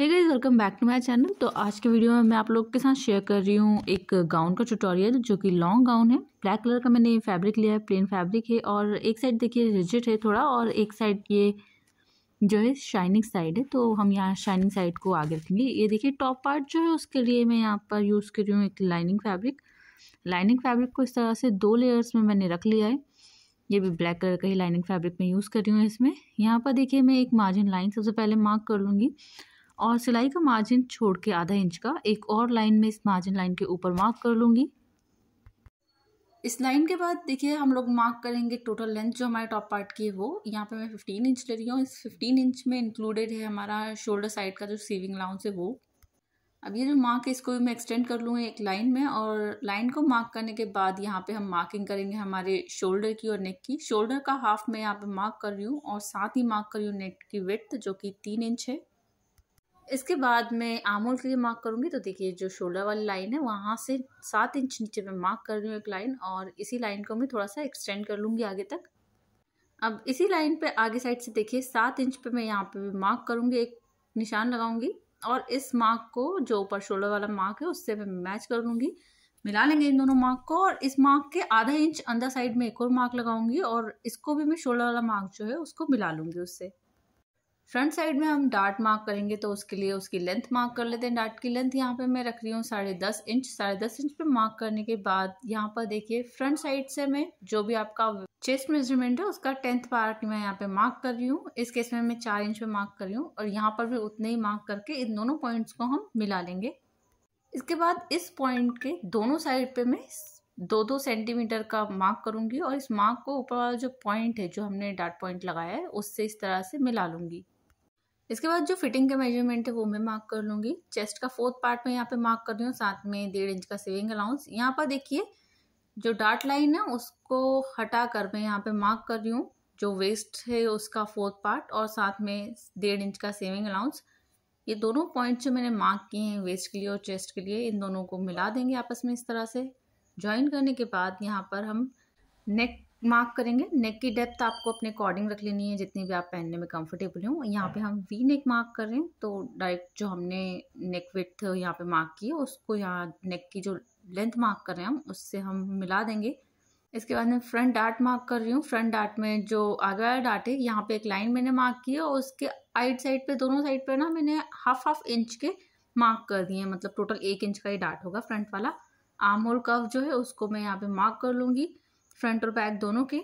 Hey guys welcome back to my channel तो आज के वीडियो में मैं आप लोग के साथ शेयर कर रही हूँ एक गाउन का ट्यूटोरियल जो कि लॉन्ग गाउन है ब्लैक कलर का मैंने फैब्रिक लिया है प्लेन फैब्रिक है और एक साइड देखिए रिजिट है थोड़ा और एक साइड ये जो है शाइनिंग साइड है तो हम यहाँ शाइनिंग साइड को आगे रखेंगे ये देखिए टॉप पार्ट जो है उसके लिए मैं यहाँ पर यूज़ कर रही हूँ एक लाइनिंग फैब्रिक लाइनिंग फैब्रिक को इस तरह से दो लेयर्स में मैंने रख लिया है ये भी ब्लैक कलर का ही लाइनिंग फैब्रिक मैं यूज़ कर रही हूँ इसमें यहाँ पर देखिए मैं एक मार्जिन लाइन सबसे पहले मार्क कर लूँगी और सिलाई का मार्जिन छोड़ के आधा इंच का एक और लाइन में इस मार्जिन लाइन के ऊपर मार्क कर लूँगी इस लाइन के बाद देखिए हम लोग मार्क करेंगे टोटल लेंथ जो हमारे टॉप पार्ट की है वो यहाँ पे मैं 15 इंच ले रही हूँ इस 15 इंच में इंक्लूडेड है हमारा शोल्डर साइड का जो सीविंग लाउंस है वो अब ये जो मार्क है इसको मैं एक्सटेंड कर लूँगी एक लाइन में और लाइन को मार्क करने के बाद यहाँ पे हम मार्किंग करेंगे हमारे शोल्डर की और नेक की शोल्डर का हाफ मैं यहाँ पर मार्क कर रही हूँ और साथ ही मार्क कर रही हूँ नेक की वेथ जो कि तीन इंच है इसके बाद मैं आमूल के लिए मार्क करूँगी तो देखिए जो शोल्डर वाली लाइन है वहाँ से सात इंच नीचे मैं मार्क कर रही हूँ एक लाइन और इसी लाइन को मैं थोड़ा सा एक्सटेंड कर लूँगी आगे तक अब इसी लाइन पे आगे साइड से देखिए सात इंच पे मैं यहाँ पे भी मार्क करूँगी एक निशान लगाऊंगी और इस मार्क को जो ऊपर शोल्डर वाला मार्क है उससे मैं मैच कर लूँगी मिला लेंगे इन दोनों मार्क को और इस मार्क के आधा इंच अंदर साइड में एक और मार्क लगाऊंगी और इसको भी मैं शोल्डर वाला मार्क जो है उसको मिला लूँगी उससे फ्रंट साइड में हम डार्ट मार्क करेंगे तो उसके लिए उसकी लेंथ मार्क कर लेते हैं डार्ट की लेंथ यहाँ पे मैं रख रही हूँ साढ़े दस इंच साढ़े दस इंच पे मार्क करने के बाद यहाँ पर देखिए फ्रंट साइड से मैं जो भी आपका चेस्ट मेजरमेंट है उसका टेंथ पार्ट मैं यहाँ पे मार्क कर रही हूँ इस केस में मैं चार इंच पे मार्क कर रही हूँ और यहाँ पर भी उतने ही मार्क करके इन दोनों पॉइंट्स को हम मिला लेंगे इसके बाद इस पॉइंट के दोनों साइड पे मैं दो दो सेंटीमीटर का मार्क करूंगी और इस मार्क को ऊपर वाला जो पॉइंट है जो हमने डाट पॉइंट लगाया है उससे इस तरह से मिला लूंगी इसके बाद जो फिटिंग का मेजरमेंट है वो मैं मार्क कर लूँगी चेस्ट का फोर्थ पार्ट में यहाँ पे मार्क कर रही हूँ साथ में डेढ़ इंच का सेविंग अलाउंस यहाँ पर देखिए जो डार्ट लाइन है उसको हटा कर मैं यहाँ पे मार्क कर रही हूँ जो वेस्ट है उसका फोर्थ पार्ट और साथ में डेढ़ इंच का सेविंग अलाउंस ये दोनों पॉइंट जो मैंने मार्क किए हैं वेस्ट के लिए और चेस्ट के लिए इन दोनों को मिला देंगे आपस में इस तरह से ज्वाइन करने के बाद यहाँ पर हम नेक मार्क करेंगे नेक की डेप्थ आपको अपने अकॉर्डिंग रख लेनी है जितनी भी आप पहनने में कंफर्टेबल हो यहाँ पे हाँ। हम वी नेक मार्क कर रहे हैं तो डायरेक्ट जो हमने नेक विथ यहाँ पे मार्क की है उसको यहाँ नेक की जो लेंथ मार्क कर रहे हैं हम उससे हम मिला देंगे इसके बाद मैं फ्रंट डार्ट मार्क कर रही हूँ फ्रंट डार्ट में जो आगे वाला डार्ट है यहाँ पे एक लाइन मैंने मार्क की है और उसके आइट साइड पे दोनों साइड पे ना मैंने हाफ हाफ इंच के मार्क कर दिए हैं मतलब टोटल एक इंच का ही डार्ट होगा फ्रंट वाला आर्म होल कव जो है उसको मैं यहाँ पे मार्क कर लूँगी फ्रंट और बैक दोनों के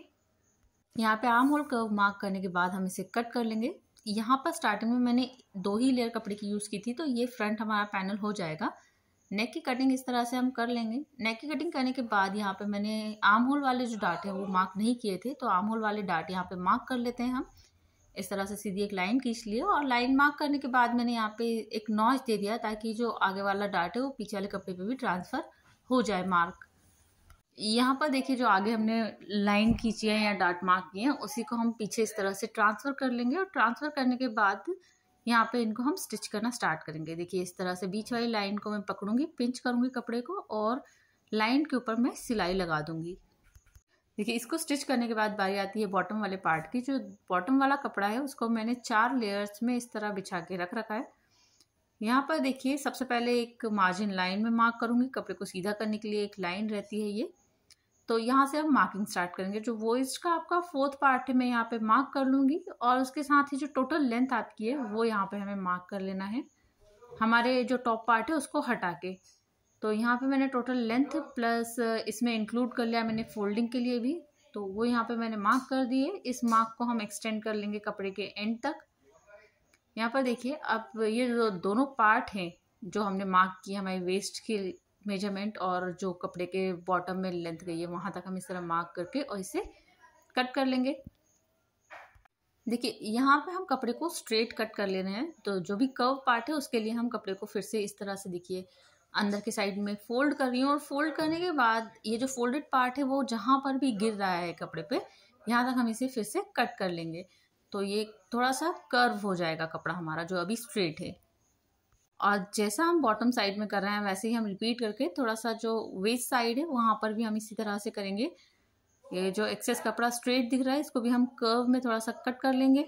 यहाँ पे आर्म होल कर्व मार्क करने के बाद हम इसे कट कर लेंगे यहाँ पर स्टार्टिंग में मैंने दो ही लेयर कपड़े की यूज़ की थी तो ये फ्रंट हमारा पैनल हो जाएगा नेक की कटिंग इस तरह से हम कर लेंगे नेक की कटिंग करने के बाद यहाँ पे मैंने आर्म होल वाले जो डाट है वो मार्क नहीं किए थे तो आर्म होल वाले डाट यहाँ पे मार्क कर लेते हैं हम इस तरह से सीधी एक लाइन खींच लिए और लाइन मार्क करने के बाद मैंने यहाँ पे एक नॉच दे दिया ताकि जो आगे वाला डाट है वो पीछे वाले कपड़े पर भी ट्रांसफ़र हो जाए मार्क यहाँ पर देखिए जो आगे हमने लाइन खींची है या डाट मार्क किए हैं उसी को हम पीछे इस तरह से ट्रांसफ़र कर लेंगे और ट्रांसफ़र करने के बाद यहाँ पे इनको हम स्टिच करना स्टार्ट करेंगे देखिए इस तरह से बीच वाली लाइन को मैं पकड़ूंगी पिंच करूँगी कपड़े को और लाइन के ऊपर मैं सिलाई लगा दूंगी देखिए इसको स्टिच करने के बाद बारी आती है बॉटम वाले पार्ट की जो बॉटम वाला कपड़ा है उसको मैंने चार लेयर्स में इस तरह बिछा के रख रखा है यहाँ पर देखिए सबसे पहले एक मार्जिन लाइन में मार्क करूंगी कपड़े को सीधा करने के लिए एक लाइन रहती है ये तो यहाँ से हम मार्किंग स्टार्ट करेंगे जो वॉइस का आपका फोर्थ पार्ट है मैं यहाँ पे मार्क कर लूँगी और उसके साथ ही जो टोटल लेंथ आपकी है वो यहाँ पे हमें मार्क कर लेना है हमारे जो टॉप पार्ट है उसको हटा के तो यहाँ पे मैंने टोटल लेंथ प्लस इसमें इंक्लूड कर लिया मैंने फोल्डिंग के लिए भी तो वो यहाँ पर मैंने मार्क कर दिए इस मार्क को हम एक्सटेंड कर लेंगे कपड़े के एंड तक यहाँ पर देखिए अब ये जो दोनों पार्ट हैं जो हमने मार्क किया हमारे वेस्ट के मेजरमेंट और जो कपड़े के बॉटम में लेंथ गई है वहाँ तक हम इस तरह मार्क करके और इसे कट कर लेंगे देखिए यहाँ पे हम कपड़े को स्ट्रेट कट कर ले रहे हैं तो जो भी कर्व पार्ट है उसके लिए हम कपड़े को फिर से इस तरह से देखिए अंदर के साइड में फोल्ड कर रही हूँ और फोल्ड करने के बाद ये जो फोल्डेड पार्ट है वो जहाँ पर भी गिर रहा है कपड़े पे यहाँ तक हम इसे फिर से कट कर लेंगे तो ये थोड़ा सा कर्व हो जाएगा कपड़ा हमारा जो अभी स्ट्रेट है और जैसा हम बॉटम साइड में कर रहे हैं वैसे ही हम रिपीट करके थोड़ा सा जो वेस्ट साइड है वहाँ पर भी हम इसी तरह से करेंगे ये जो एक्सेस कपड़ा स्ट्रेट दिख रहा है इसको भी हम कर्व में थोड़ा सा कट कर लेंगे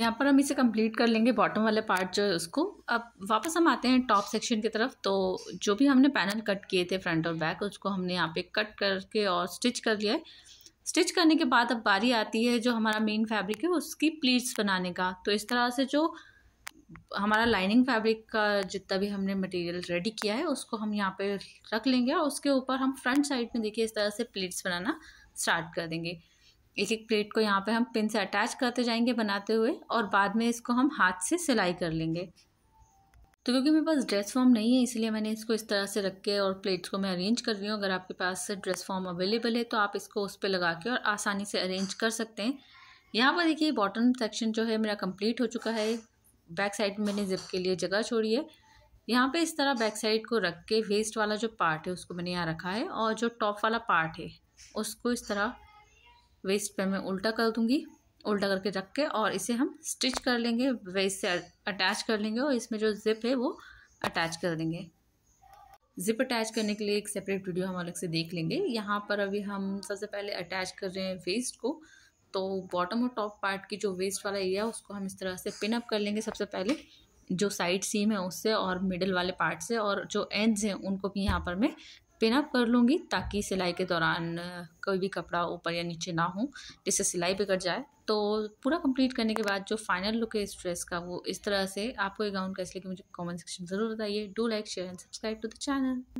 यहाँ पर हम इसे कंप्लीट कर लेंगे बॉटम वाले पार्ट जो है उसको अब वापस हम आते हैं टॉप सेक्शन की तरफ तो जो भी हमने पैनल कट किए थे फ्रंट और बैक उसको हमने यहाँ पे कट करके और स्टिच कर लिया है स्टिच करने के बाद अब बारी आती है जो हमारा मेन फैब्रिक है उसकी प्लीट्स बनाने का तो इस तरह से जो हमारा लाइनिंग फैब्रिक का जितना भी हमने मटेरियल रेडी किया है उसको हम यहाँ पे रख लेंगे और उसके ऊपर हम फ्रंट साइड में देखिए इस तरह से प्लेट्स बनाना स्टार्ट कर देंगे एक एक प्लेट को यहाँ पे हम पिन से अटैच करते जाएंगे बनाते हुए और बाद में इसको हम हाथ से सिलाई कर लेंगे तो क्योंकि मेरे पास ड्रेस फॉर्म नहीं है इसलिए मैंने इसको इस तरह से रख के और प्लेट्स को मैं अरेंज कर रही हूँ अगर आपके पास ड्रेस फॉर्म अवेलेबल है तो आप इसको उस पर लगा के और आसानी से अरेंज कर सकते हैं यहाँ पर देखिए बॉटम सेक्शन जो है मेरा कंप्लीट हो चुका है बैक साइड मैंने ज़िप के लिए जगह छोड़ी है यहाँ पे इस तरह बैक साइड को रख के वेस्ट वाला जो पार्ट है उसको मैंने यहाँ रखा है और जो टॉप वाला पार्ट है उसको इस तरह वेस्ट पे मैं उल्टा कर दूँगी उल्टा करके रख के और इसे हम स्टिच कर लेंगे वेस्ट से अटैच कर लेंगे और इसमें जो ज़िप है वो अटैच कर देंगे ज़िप अटैच करने के लिए एक सेपरेट वीडियो हम अलग से देख लेंगे यहाँ पर अभी हम सबसे पहले अटैच कर रहे हैं वेस्ट को तो बॉटम और टॉप पार्ट की जो वेस्ट वाला एरिया है उसको हम इस तरह से पिन अप कर लेंगे सबसे पहले जो साइड सीम है उससे और मिडल वाले पार्ट से और जो एंड्स हैं उनको भी यहाँ पर मैं पिन अप कर लूँगी ताकि सिलाई के दौरान कोई भी कपड़ा ऊपर या नीचे ना हो जिससे सिलाई बिगड़ जाए तो पूरा कंप्लीट करने के बाद जो फाइनल लुक है इस ड्रेस का वो इस तरह से आपको ये गाउन कैसे लगे मुझे कमेंट सेक्शन ज़रूर बताइए do like share and subscribe to the channel